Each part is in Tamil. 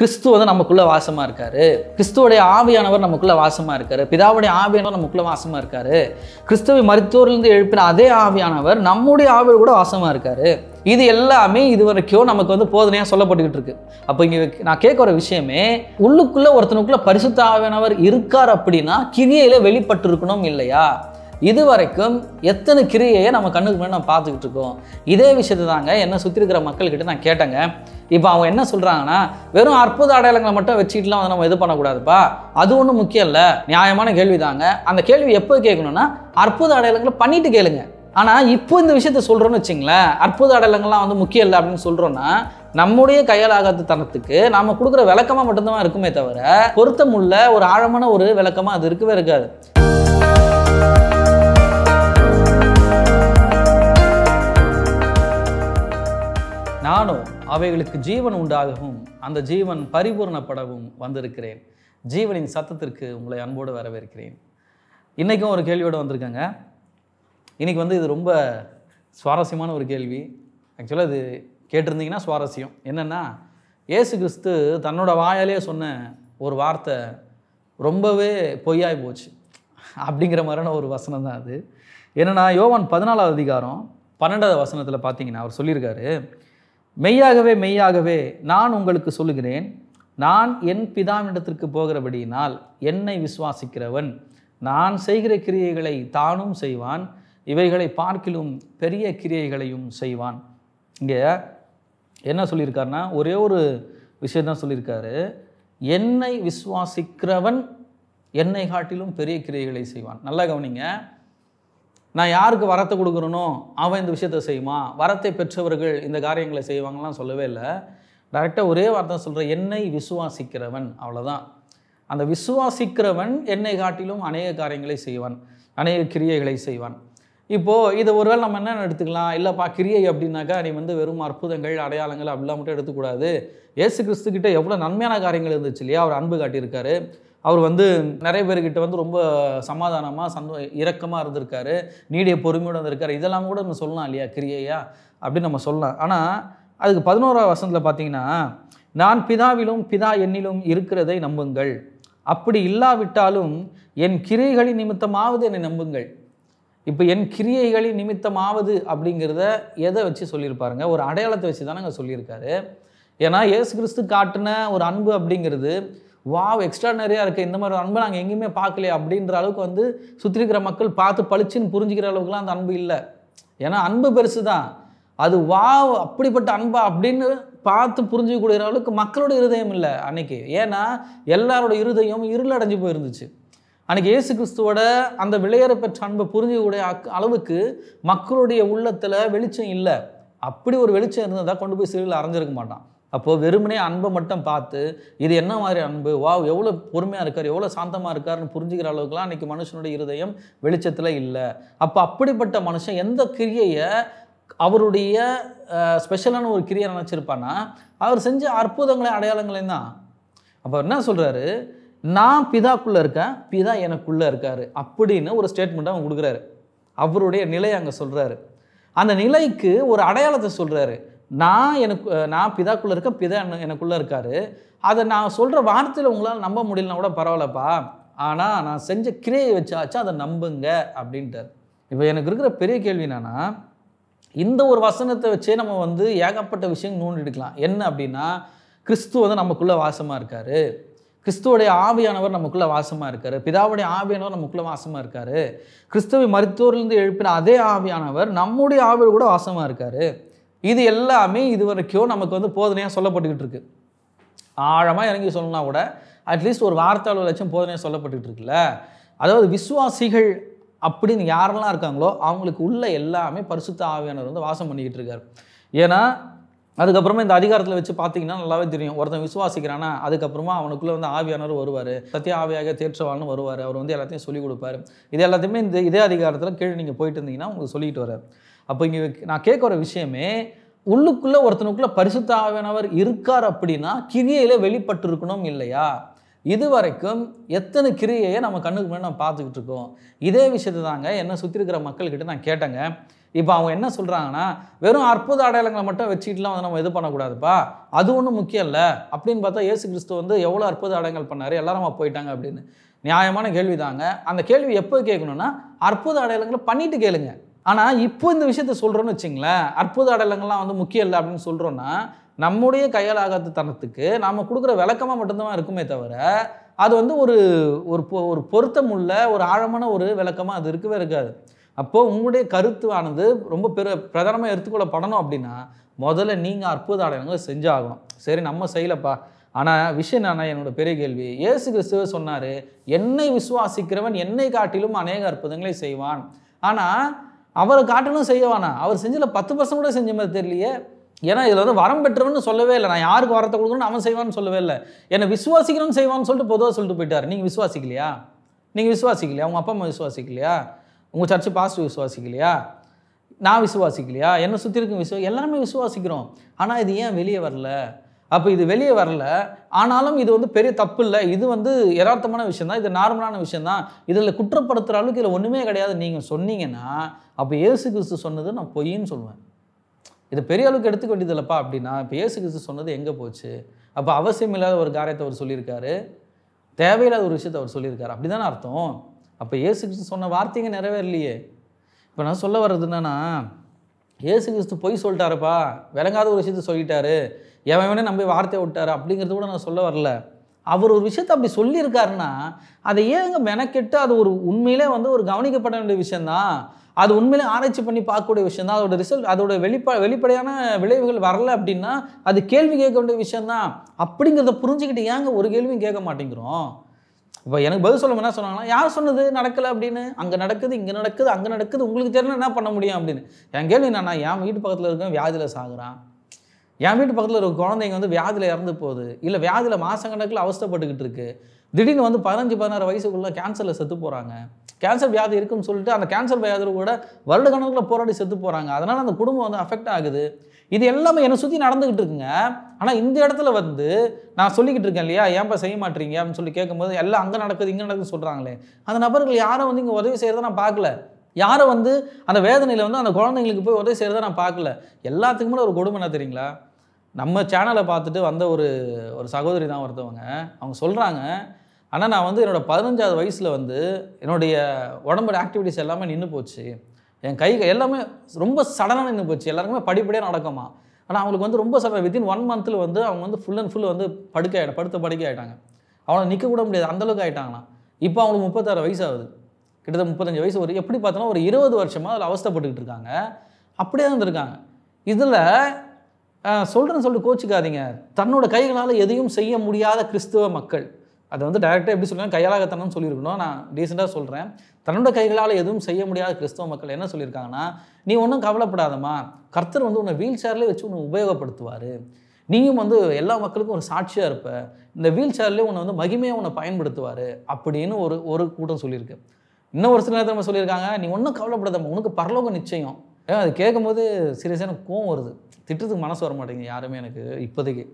கிறிஸ்து வந்து நமக்குள்ளே வாசமாக இருக்கார் கிறிஸ்துவோடைய ஆவியானவர் நமக்குள்ளே வாசமாக இருக்கார் பிதாவுடைய ஆவியானவர் நமக்குள்ளே வாசமாக இருக்கார் கிறிஸ்துவை மருத்துவர்லேருந்து எழுப்பின அதே ஆவியானவர் நம்முடைய ஆவியில் கூட வாசமாக இருக்கார் இது எல்லாமே இது வரைக்கும் நமக்கு வந்து போதனையாக சொல்லப்பட்டுக்கிட்டு இருக்கு அப்போ இங்கே நான் கேட்குற விஷயமே உள்ளுக்குள்ளே ஒருத்தனுக்குள்ளே பரிசுத்த ஆவியானவர் இருக்கார் அப்படின்னா வெளிப்பட்டு வெளிப்பட்டிருக்கணும் இல்லையா இது வரைக்கும் எத்தனை கிரியையை நம்ம கண்ணுக்கு முன்னாடி நம்ம பார்த்துக்கிட்டு இருக்கோம் இதே விஷயத்தை தாங்க என்னை சுற்றி இருக்கிற மக்கள்கிட்ட நான் கேட்டேங்க இப்போ அவங்க என்ன சொல்கிறாங்கன்னா வெறும் அற்புத அடையாளங்களை மட்டும் வச்சுக்கிட்டுலாம் வந்து நம்ம இது பண்ணக்கூடாதுப்பா அது ஒன்றும் முக்கியம் இல்லை நியாயமான கேள்வி தாங்க அந்த கேள்வி எப்போ கேட்கணும்னா அற்புத அடையாளங்களை பண்ணிட்டு கேளுங்க ஆனால் இப்போ இந்த விஷயத்த சொல்கிறோன்னு வச்சிங்களேன் அற்புத அடையாளங்கள்லாம் வந்து முக்கியம் இல்லை அப்படின்னு சொல்கிறோன்னா நம்முடைய கையால் ஆகாத தனத்துக்கு நம்ம கொடுக்குற விளக்கமாக மட்டும்தான் இருக்குமே தவிர பொருத்தமுள்ள ஒரு ஆழமான ஒரு விளக்கமாக அது இருக்கவே இருக்காது நானோ அவைகளுக்கு ஜீவன் உண்டாகவும் அந்த ஜீவன் பரிபூர்ணப்படவும் வந்திருக்கிறேன் ஜீவனின் சத்தத்திற்கு உங்களை அன்போடு வரவேற்கிறேன் இன்றைக்கும் ஒரு கேள்வியோடு வந்திருக்கேங்க இன்றைக்கி வந்து இது ரொம்ப சுவாரஸ்யமான ஒரு கேள்வி ஆக்சுவலாக இது கேட்டிருந்தீங்கன்னா சுவாரஸ்யம் என்னென்னா ஏசு கிறிஸ்து தன்னோட வாயாலே சொன்ன ஒரு வார்த்தை ரொம்பவே பொய்யாய் போச்சு அப்படிங்கிற மாதிரியான ஒரு வசனம் தான் அது என்னென்னா யோவான் பதினாலாவது அதிகாரம் பன்னெண்டாவது வசனத்தில் பார்த்தீங்கன்னா அவர் சொல்லியிருக்காரு மெய்யாகவே மெய்யாகவே நான் உங்களுக்கு சொல்லுகிறேன் நான் என் பிதாவினிடத்திற்கு போகிறபடியினால் என்னை விசுவாசிக்கிறவன் நான் செய்கிற கிரியைகளை தானும் செய்வான் இவைகளை பார்க்கிலும் பெரிய கிரியைகளையும் செய்வான் இங்கே என்ன சொல்லியிருக்காருன்னா ஒரே ஒரு விஷயந்தான் சொல்லியிருக்காரு என்னை விசுவாசிக்கிறவன் என்னை காட்டிலும் பெரிய கிரியைகளை செய்வான் நல்லா கவனிங்க நான் யாருக்கு வரத்தை கொடுக்குறனோ அவன் இந்த விஷயத்தை செய்யுமா வரத்தை பெற்றவர்கள் இந்த காரியங்களை செய்வாங்கலாம் சொல்லவே இல்லை டைரெக்டாக ஒரே வார்த்தை சொல்கிற என்னை விசுவாசிக்கிறவன் அவ்வளோதான் அந்த விசுவாசிக்கிறவன் என்னை காட்டிலும் அநேக காரியங்களை செய்வான் அநேக கிரியைகளை செய்வான் இப்போது இதை ஒருவேளை நம்ம என்ன எடுத்துக்கலாம் இல்லைப்பா கிரியை அப்படின்னாக்கா நீ வந்து வெறும் அற்புதங்கள் அடையாளங்கள் அப்படிலாம் மட்டும் எடுத்துக்கூடாது ஏசு கிறிஸ்துக்கிட்ட எவ்வளோ நன்மையான காரியங்கள் இருந்துச்சு இல்லையா அவர் அன்பு காட்டியிருக்காரு அவர் வந்து நிறைய பேர்கிட்ட வந்து ரொம்ப சமாதானமாக சந்தோ இரக்கமாக இருந்திருக்காரு நீடிய பொறுமையோடு இருந்திருக்காரு இதெல்லாம் கூட நம்ம சொல்லலாம் இல்லையா கிரியையா அப்படின்னு நம்ம சொல்லலாம் ஆனால் அதுக்கு பதினோராவது வசனத்தில் பார்த்தீங்கன்னா நான் பிதாவிலும் பிதா எண்ணிலும் இருக்கிறதை நம்புங்கள் அப்படி இல்லாவிட்டாலும் என் கிரியைகளின் நிமித்தமாவது என்னை நம்புங்கள் இப்போ என் கிரியைகளின் நிமித்தமாவது அப்படிங்கிறத எதை வச்சு சொல்லியிருப்பாருங்க ஒரு அடையாளத்தை வச்சு தானே அங்கே சொல்லியிருக்காரு ஏன்னா ஏசு கிறிஸ்து காட்டின ஒரு அன்பு அப்படிங்கிறது வாவ் எக்ஸ்ட்ரானரியாக இருக்குது இந்த மாதிரி அன்பை நாங்கள் எங்கேயுமே பார்க்கலையே அப்படின்ற அளவுக்கு வந்து சுற்றி இருக்கிற மக்கள் பார்த்து பளிச்சுன்னு புரிஞ்சுக்கிற அளவுக்குலாம் அந்த அன்பு இல்லை ஏன்னா அன்பு பெருசு தான் அது வாவ் அப்படிப்பட்ட அன்பா அப்படின்னு பார்த்து புரிஞ்சுக்கூடிய அளவுக்கு மக்களோட இருதயம் இல்லை அன்னைக்கு ஏன்னா எல்லாரோட இருதயம் இருளடைஞ்சு போயிருந்துச்சு அன்றைக்கி இயேசு கிறிஸ்துவோட அந்த விளையாட பெற்ற அன்பை புரிஞ்சக்கூடிய அளவுக்கு மக்களுடைய உள்ளத்தில் வெளிச்சம் இல்லை அப்படி ஒரு வெளிச்சம் இருந்ததாக கொண்டு போய் சிறுவில் அரைஞ்சிருக்க மாட்டான் அப்போது வெறுமனே அன்பை மட்டும் பார்த்து இது என்ன மாதிரி அன்பு வா எவ்வளோ பொறுமையாக இருக்கார் எவ்வளோ சாந்தமாக இருக்காருன்னு புரிஞ்சுக்கிற அளவுக்குலாம் அன்றைக்கி மனுஷனுடைய இருதயம் வெளிச்சத்தில் இல்லை அப்போ அப்படிப்பட்ட மனுஷன் எந்த கிரியையை அவருடைய ஸ்பெஷலான ஒரு கிரியை நினச்சிருப்பான்னா அவர் செஞ்ச அற்புதங்களை அடையாளங்களையும் தான் அப்போ என்ன சொல்கிறாரு நான் பிதாக்குள்ளே இருக்கேன் பிதா எனக்குள்ளே இருக்கார் அப்படின்னு ஒரு ஸ்டேட்மெண்ட் அவங்க கொடுக்குறாரு அவருடைய நிலையை அங்கே சொல்கிறாரு அந்த நிலைக்கு ஒரு அடையாளத்தை சொல்கிறாரு நான் எனக்கு நான் பிதாக்குள்ளே இருக்கேன் பிதா எனக்குள்ளே இருக்கார் அதை நான் சொல்கிற வார்த்தையில் உங்களால் நம்ப முடியலனா கூட பரவாயில்லப்பா ஆனால் நான் செஞ்ச கிரியை வச்சாச்சும் அதை நம்புங்க அப்படின்ட்டு இப்போ எனக்கு இருக்கிற பெரிய கேள்வி என்னென்னா இந்த ஒரு வசனத்தை வச்சே நம்ம வந்து ஏகப்பட்ட விஷயம் நோண்டி எடுக்கலாம் என்ன அப்படின்னா கிறிஸ்து வந்து நமக்குள்ளே வாசமாக இருக்கார் கிறிஸ்துவோடைய ஆவியானவர் நமக்குள்ளே வாசமாக இருக்கார் பிதாவுடைய ஆவியானவர் நமக்குள்ளே வாசமாக இருக்கார் கிறிஸ்துவை மருத்துவர்லேருந்து எழுப்பின அதே ஆவியானவர் நம்முடைய ஆவியில் கூட வாசமாக இருக்கார் இது எல்லாமே இது வரைக்கும் நமக்கு வந்து போதனையாக சொல்லப்பட்டுக்கிட்டு இருக்குது ஆழமாக இறங்கி சொல்லணும்னா கூட அட்லீஸ்ட் ஒரு வார்த்தை அளவு லட்சம் போதனையாக சொல்லப்பட்டுக்கிட்டு இருக்குல்ல அதாவது விசுவாசிகள் அப்படின்னு யாரெல்லாம் இருக்காங்களோ அவங்களுக்கு உள்ள எல்லாமே பரிசுத்த ஆவியானவர் வந்து வாசம் பண்ணிக்கிட்டு இருக்கார் ஏன்னா அதுக்கப்புறமா இந்த அதிகாரத்தில் வச்சு பார்த்தீங்கன்னா நல்லாவே தெரியும் ஒருத்தன் விசுவாசிக்கிறானா அதுக்கப்புறமா அவனுக்குள்ளே வந்து ஆவியானவர் வருவார் சத்திய ஆவியாக தேற்றவாள்னு வருவார் அவர் வந்து எல்லாத்தையும் சொல்லிக் கொடுப்பாரு இது எல்லாத்தையுமே இந்த இதே அதிகாரத்தில் கீழே நீங்கள் போயிட்டு இருந்தீங்கன்னா உங்களுக்கு சொல்லிட்டு வரார் அப்போ இங்கே நான் கேட்குற விஷயமே உள்ளுக்குள்ளே ஒருத்தனுக்குள்ளே பரிசுத்தாவினவர் இருக்கார் அப்படின்னா கிரியையில் வெளிப்பட்டிருக்கணும் இல்லையா இது வரைக்கும் எத்தனை கிரியையை நம்ம கண்ணுக்கு முன்னாடி நம்ம பார்த்துக்கிட்டு இருக்கோம் இதே விஷயத்தை தாங்க என்னை சுற்றி இருக்கிற மக்கள்கிட்ட நான் கேட்டேங்க இப்போ அவங்க என்ன சொல்கிறாங்கன்னா வெறும் அற்புத அடையாளங்களை மட்டும் வச்சுக்கிட்டுலாம் வந்து நம்ம இது பண்ணக்கூடாதுப்பா அது ஒன்றும் முக்கியம் இல்லை அப்படின்னு பார்த்தா ஏசு கிறிஸ்து வந்து எவ்வளோ அற்புத அடையாளங்கள் பண்ணார் எல்லாரும் போயிட்டாங்க அப்படின்னு நியாயமான கேள்வி தாங்க அந்த கேள்வி எப்போ கேட்கணும்னா அற்புத அடையாளங்களை பண்ணிட்டு கேளுங்க ஆனால் இப்போ இந்த விஷயத்த சொல்கிறோன்னு வச்சிங்களேன் அற்புத அடலங்கள்லாம் வந்து முக்கியம் இல்லை அப்படின்னு சொல்கிறோன்னா நம்முடைய கையால் ஆகாத தனத்துக்கு நாம் கொடுக்குற விளக்கமாக மட்டும்தான் இருக்குமே தவிர அது வந்து ஒரு ஒரு பொ ஒரு பொருத்தம் உள்ள ஒரு ஆழமான ஒரு விளக்கமாக அது இருக்கவே இருக்காது அப்போது உங்களுடைய கருத்து ஆனது ரொம்ப பெரு பிரதானமாக எடுத்துக்கொள்ளப்படணும் அப்படின்னா முதல்ல நீங்கள் அற்புத அடையாளங்களை செஞ்சாகணும் சரி நம்ம செய்யலப்பா ஆனால் விஷயம் என்னன்னா என்னோட பெரிய கேள்வி ஏசு கிறிஸ்துவ சொன்னார் என்னை விசுவாசிக்கிறவன் என்னை காட்டிலும் அநேக அற்புதங்களை செய்வான் ஆனால் அவரை காட்டணும் செய்யவானா அவர் செஞ்சதில் பத்து பர்சன்ட் கூட செஞ்ச மாதிரி தெரியலையே ஏன்னா இதில் வந்து வரம் பெற்றவன்னு சொல்லவே இல்லை நான் யாருக்கு வரத்தை கொடுக்கணும்னு அவன் செய்வான்னு சொல்லவே இல்லை என்னை விசுவாசிக்கிறோன்னு செய்வான்னு சொல்லிட்டு பொதுவாக சொல்லிட்டு போயிட்டார் நீங்கள் விசுவாசிக்கலையா நீங்கள் விசுவாசிக்கலையா உங்கள் அப்பா அம்மா விசுவாசிக்கலையா உங்கள் சர்ச்சு பாஸ்ட் விசுவாசிக்கலையா நான் விசுவாசிக்கலையா என்னை சுற்றி இருக்கும் விசுவ எல்லாருமே விசுவாசிக்கிறோம் ஆனால் இது ஏன் வெளியே வரல அப்போ இது வெளியே வரல ஆனாலும் இது வந்து பெரிய தப்பு இல்லை இது வந்து யதார்த்தமான விஷயம் தான் இது நார்மலான விஷயம் தான் இதில் குற்றப்படுத்துகிற அளவுக்கு இதில் ஒன்றுமே கிடையாது நீங்கள் சொன்னீங்கன்னா அப்போ ஏசு கிறிஸ்து சொன்னது நான் பொய்ன்னு சொல்லுவேன் இது பெரிய அளவுக்கு எடுத்துக்க வேண்டியது இல்லைப்பா அப்படின்னா இப்போ ஏசு கிறிஸ்து சொன்னது எங்கே போச்சு அப்போ அவசியம் இல்லாத ஒரு காரியத்தை அவர் சொல்லியிருக்காரு தேவையில்லாத ஒரு விஷயத்தை அவர் சொல்லியிருக்காரு அப்படி தானே அர்த்தம் அப்போ ஏசு கிறிஸ்து சொன்ன வார்த்தைங்க நிறைவேறலையே இப்போ நான் சொல்ல வர்றது என்னென்னா ஏசு கிறிஸ்து பொய் சொல்லிட்டாருப்பா விளங்காத ஒரு விஷயத்த சொல்லிட்டாரு எவனே நம்பி வார்த்தையை விட்டார் அப்படிங்கிறது கூட நான் சொல்ல வரல அவர் ஒரு விஷயத்தை அப்படி சொல்லியிருக்காருன்னா அதை ஏங்க மெனக்கெட்டு அது ஒரு உண்மையிலே வந்து ஒரு கவனிக்கப்பட வேண்டிய விஷயந்தான் அது உண்மையிலே ஆராய்ச்சி பண்ணி பார்க்கக்கூடிய விஷயம் தான் அதோட ரிசல்ட் அதோட வெளிப்பா வெளிப்படையான விளைவுகள் வரல அப்படின்னா அது கேள்வி கேட்க வேண்டிய விஷயந்தான் அப்படிங்கிறத புரிஞ்சுக்கிட்டு ஏங்க ஒரு கேள்வியும் கேட்க மாட்டேங்கிறோம் இப்போ எனக்கு பதில் சொல்ல என்ன சொன்னாங்களா யார் சொன்னது நடக்கலை அப்படின்னு அங்கே நடக்குது இங்கே நடக்குது அங்கே நடக்குது உங்களுக்கு தெரியல என்ன பண்ண முடியும் அப்படின்னு என் கேள்வி நான் என் வீட்டு பக்கத்தில் இருக்கேன் வியாதியில் சாகுறான் என் வீட்டு பக்கத்தில் ஒரு குழந்தைங்க வந்து வியாதியில் இறந்து போகுது இல்லை வியாதியில் மாதக்கணக்கில் அவஸ்தப்பட்டுக்கிட்டு இருக்குது திடீர்னு வந்து பதினஞ்சு பதினாறு வயசுக்குள்ளே கேன்சரில் செத்து போகிறாங்க கேன்சர் வியாதி இருக்குன்னு சொல்லிட்டு அந்த கேன்சர் வியாதியில் கூட வருட கணக்கில் போராடி செத்து போகிறாங்க அதனால் அந்த குடும்பம் வந்து அஃபெக்ட் ஆகுது இது எல்லாமே என்னை சுற்றி நடந்துக்கிட்டு இருக்குங்க ஆனால் இந்த இடத்துல வந்து நான் சொல்லிக்கிட்டு இருக்கேன் இல்லையா ஏன்பா செய்ய மாட்டீங்க அப்படின்னு சொல்லி கேட்கும்போது எல்லாம் அங்கே நடக்குது இங்கே நடக்குது சொல்கிறாங்களே அந்த நபர்கள் யாரை வந்து இங்கே உதவி செய்கிறத நான் பார்க்கல யாரை வந்து அந்த வேதனையில் வந்து அந்த குழந்தைங்களுக்கு போய் உதவி செய்கிறத நான் பார்க்கல எல்லாத்துக்குமே ஒரு கொடுமை என்ன தெரியுங்களா நம்ம சேனலை பார்த்துட்டு வந்த ஒரு ஒரு சகோதரி தான் ஒருத்தவங்க அவங்க சொல்கிறாங்க ஆனால் நான் வந்து என்னோடய பதினஞ்சாவது வயசில் வந்து என்னுடைய உடம்போட ஆக்டிவிட்டிஸ் எல்லாமே நின்று போச்சு என் கை எல்லாமே ரொம்ப சடனாக நின்று போச்சு எல்லாருக்குமே படிப்படியாக நடக்குமா ஆனால் அவங்களுக்கு வந்து ரொம்ப சடனாக வித்தின் ஒன் மந்தில் வந்து அவங்க வந்து ஃபுல் அண்ட் ஃபுல் வந்து படுக்க ஆகிடும் படுத்த படுக்கை ஆகிட்டாங்க அவனை நிற்க கூட முடியாது அந்தளவுக்கு ஆகிட்டாங்கண்ணா இப்போ அவங்களுக்கு முப்பத்தாறு வயசு ஆகுது கிட்டத்தட்ட முப்பத்தஞ்சு வயசு ஒரு எப்படி பார்த்தோன்னா ஒரு இருபது வருஷமாக அதில் அவஸ்தப்பட்டுக்கிட்டு இருக்காங்க அப்படியே தான் இருந்திருக்காங்க இதில் சொல்கிறேன்னு சொல்லிட்டு கோச்சிக்காதீங்க தன்னோட கைகளால் எதையும் செய்ய முடியாத கிறிஸ்துவ மக்கள் அதை வந்து டைரெக்டாக எப்படி சொல்லுவேன் கையாளகத்தனம் சொல்லியிருக்கணும் நான் டீசெண்டாக சொல்கிறேன் தன்னோட கைகளால் எதுவும் செய்ய முடியாத கிறிஸ்தவ மக்கள் என்ன சொல்லியிருக்காங்கன்னா நீ ஒன்றும் கவலைப்படாதம்மா கர்த்தர் வந்து உன்னை வீல் சேர்லேயே வச்சு உன்னை உபயோகப்படுத்துவார் நீயும் வந்து எல்லா மக்களுக்கும் ஒரு சாட்சியாக இருப்ப இந்த வீல் சேர்லேயே உன்னை வந்து மகிமையாக உன்னை பயன்படுத்துவார் அப்படின்னு ஒரு ஒரு கூட்டம் சொல்லியிருக்கு இன்னும் ஒரு சில நேரத்தில் நம்ம சொல்லியிருக்காங்க நீ ஒன்றும் கவலைப்படாதம்மா உனக்கு பரலோகம் நிச்சயம் ஏன் அது கேட்கும்போது சீரியஸாக எனக்கு கோவம் வருது திட்டுறதுக்கு மனசு வர மாட்டேங்குது யாருமே எனக்கு இப்போதைக்கு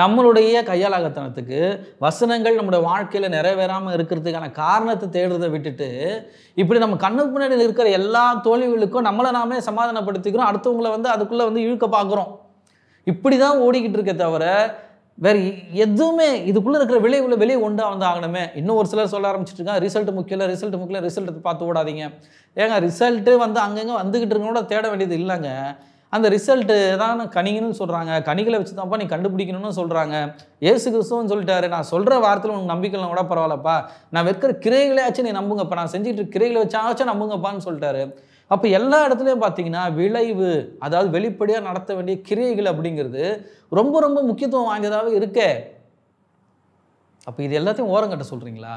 நம்மளுடைய கையாளாகத்தனத்துக்கு வசனங்கள் நம்முடைய வாழ்க்கையில் நிறைவேறாமல் இருக்கிறதுக்கான காரணத்தை தேடுறதை விட்டுட்டு இப்படி நம்ம கண்ணுக்கு முன்னாடி இருக்கிற எல்லா தோல்விகளுக்கும் நம்மளை நாமே சமாதானப்படுத்திக்கிறோம் அடுத்தவங்களை வந்து அதுக்குள்ளே வந்து இழுக்க பார்க்குறோம் இப்படி தான் ஓடிக்கிட்டு இருக்க தவிர வேறு எதுவுமே இதுக்குள்ளே இருக்கிற விளைவுல வெளியே ஒன்றா வந்து ஆகணுமே இன்னும் ஒரு சிலர் சொல்ல ஆரம்பிச்சிட்ருக்காங்க ரிசல்ட் முக்கியம் ரிசல்ட் முக்கியம் ரிசல்ட்டு பார்த்து ஓடாதீங்க ஏங்க ரிசல்ட்டு வந்து அங்கங்கே வந்துக்கிட்டு இருக்கவங்களோட தேட வேண்டியது இல்லைங்க அந்த ரிசல்ட்டு தான் கணிகன்னு சொல்கிறாங்க கணிகளை வச்சு தான்ப்பா நீ கண்டுபிடிக்கணும்னு சொல்கிறாங்க ஏசு கிறிஸ்துவன்னு சொல்லிட்டாரு நான் சொல்கிற வார்த்தையில் உனக்கு நம்பிக்கலாம் கூட பரவாயில்லப்பா நான் வைக்கிற கிரைகளையாச்சும் நீ நம்புங்கப்பா நான் செஞ்சுட்டு கிரைகளை வச்சாச்சும் நம்புங்கப்பான்னு சொல்லிட்டாரு அப்போ எல்லா இடத்துலையும் பார்த்தீங்கன்னா விளைவு அதாவது வெளிப்படையாக நடத்த வேண்டிய கிரியைகள் அப்படிங்கிறது ரொம்ப ரொம்ப முக்கியத்துவம் வாய்ந்ததாக இருக்க அப்போ இது எல்லாத்தையும் ஓரங்கட்ட சொல்கிறீங்களா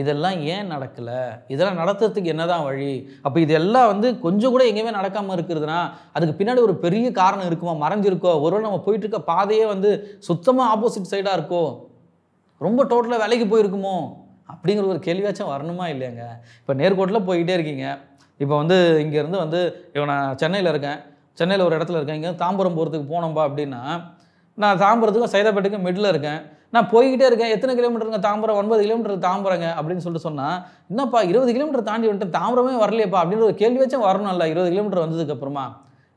இதெல்லாம் ஏன் நடக்கலை இதெல்லாம் நடத்துறதுக்கு என்னதான் வழி அப்போ இதெல்லாம் வந்து கொஞ்சம் கூட எங்கேயுமே நடக்காமல் இருக்கிறதுனா அதுக்கு பின்னாடி ஒரு பெரிய காரணம் இருக்குமா மறைஞ்சிருக்கோ ஒருவேளை நம்ம இருக்க பாதையே வந்து சுத்தமாக ஆப்போசிட் சைடாக இருக்கோ ரொம்ப டோட்டலாக வேலைக்கு போயிருக்குமோ அப்படிங்கிற ஒரு கேள்வியாச்சும் வரணுமா இல்லையாங்க இப்போ நேர்கோட்டில் போய்கிட்டே இருக்கீங்க இப்போ வந்து இங்கேருந்து வந்து இப்போ நான் சென்னையில் இருக்கேன் சென்னையில் ஒரு இடத்துல இருக்கேன் இங்கே தாம்பரம் போகிறதுக்கு போனோம்பா அப்படின்னா நான் தாம்பரத்துக்கும் சைதாப்பேட்டுக்கும் மிடில் இருக்கேன் நான் போய்கிட்டே இருக்கேன் எத்தனை கிலோமீட்டருங்க தாம்பரம் ஒன்பது கிலோமீட்டர் தாம்பரங்க அப்படின்னு சொல்லிட்டு சொன்னால் என்னப்பா இருபது கிலோமீட்டர் தாண்டி வந்துட்டு தாம்பரமே வரலையப்பா அப்படின்ற ஒரு கேள்வி வச்சும் வரணும்ல இருபது கிலோமீட்டர் வந்ததுக்கப்புறமா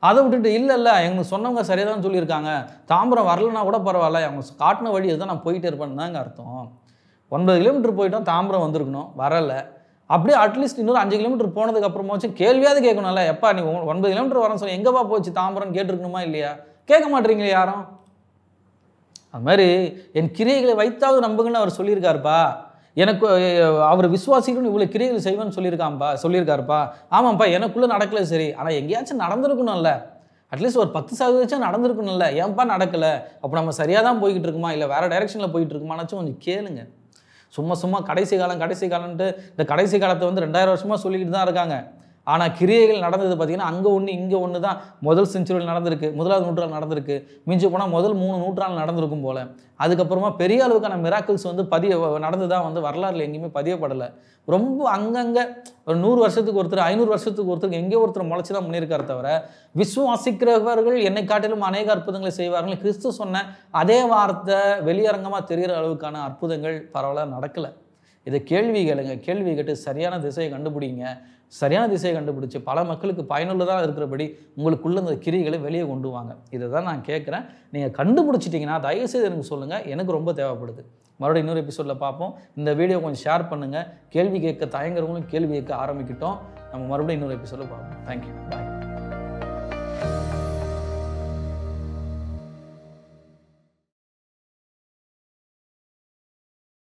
அதை விட்டுட்டு இல்லை இல்லை எங்களுக்கு சொன்னவங்க சரியாக தான் சொல்லியிருக்காங்க தாம்பரம் வரலன்னா கூட பரவாயில்ல அவங்க காட்டின வழி தான் நான் போயிட்டே இருப்பேன்னு தாங்க அர்த்தம் ஒன்பது கிலோமீட்டர் போயிட்டோம் தாம்பரம் வந்திருக்கணும் வரலை அப்படியே அட்லீஸ்ட் இன்னொரு அஞ்சு கிலோமீட்டர் போனதுக்கு அப்புறமாச்சும் கேள்வியாவது கேட்கணும்ல எப்பா நீ ஒன்பது கிலோமீட்டர் வரேன் சொல்லி எங்கேப்பா போச்சு தாம்பரம் கேட்டிருக்கணுமா இல்லையா கேட்க மாட்டீங்களே யாரும் அது மாதிரி என் கிரியைகளை வைத்தாவது நம்புங்கன்னு அவர் சொல்லியிருக்காருப்பா எனக்கு அவர் விசுவாசிக்கணும் இவ்வளோ கிரியைகள் செய்வேன்னு சொல்லியிருக்காம்பா சொல்லியிருக்காருப்பா ஆமாம்ப்பா எனக்குள்ளே நடக்கல சரி ஆனால் எங்கேயாச்சும் நடந்திருக்கணும்ல அட்லீஸ்ட் ஒரு பத்து சதவீதம் நடந்திருக்கணும்ல ஏன்ப்பா நடக்கலை அப்போ நம்ம சரியாக தான் போய்கிட்டு இருக்குமா இல்லை வேறு டைரெக்ஷனில் போயிட்டு இருக்குமானாச்சும் கொஞ்சம் கேளுங்கள் சும்மா சும்மா கடைசி காலம் கடைசி காலம்ன்ட்டு இந்த கடைசி காலத்தை வந்து ரெண்டாயிரம் வருஷமாக சொல்லிக்கிட்டு தான் இருக்காங்க ஆனால் கிரியைகள் நடந்தது பார்த்திங்கன்னா அங்கே ஒன்று இங்கே ஒன்று தான் முதல் செஞ்சுரியில் நடந்திருக்கு முதலாவது நூற்றாண்டு நடந்திருக்கு மிஞ்சி போனால் முதல் மூணு நூற்றாண்டு நடந்திருக்கும் போல் அதுக்கப்புறமா பெரிய அளவுக்கான மிராக்கிள்ஸ் வந்து பதிய நடந்து தான் வந்து வரலாறுல எங்கேயுமே பதியப்படலை ரொம்ப அங்கங்கே ஒரு நூறு வருஷத்துக்கு ஒருத்தர் ஐநூறு வருஷத்துக்கு ஒருத்தர் எங்கே ஒருத்தர் முளைச்சி தான் பண்ணியிருக்காரு தவிர விஸ்வாசிக்கிறவர்கள் என்னை காட்டிலும் அநேக அற்புதங்களை செய்வார்கள் கிறிஸ்து சொன்ன அதே வார்த்தை வெளியரங்கமாக தெரிகிற அளவுக்கான அற்புதங்கள் பரவாயில்ல நடக்கலை இதை கேள்வி கேளுங்க கேள்வி கேட்டு சரியான திசையை கண்டுபிடிங்க சரியான திசையை கண்டுபிடிச்சி பல மக்களுக்கு பயனுள்ளதாக இருக்கிறபடி உங்களுக்குள்ளே அந்த கிரிகளை வெளியே கொண்டு வாங்க இதை தான் நான் கேட்குறேன் நீங்கள் கண்டுபிடிச்சிட்டிங்கன்னா தயவுசெய்து எனக்கு சொல்லுங்கள் எனக்கு ரொம்ப தேவைப்படுது மறுபடியும் இன்னொரு எபிசோடில் பார்ப்போம் இந்த வீடியோ கொஞ்சம் ஷேர் பண்ணுங்கள் கேள்வி கேட்க தயங்குறவங்களும் கேள்வி கேட்க ஆரம்பிக்கிட்டோம் நம்ம மறுபடியும் இன்னொரு எபிசோடில் பார்ப்போம் தேங்க்யூ பாய்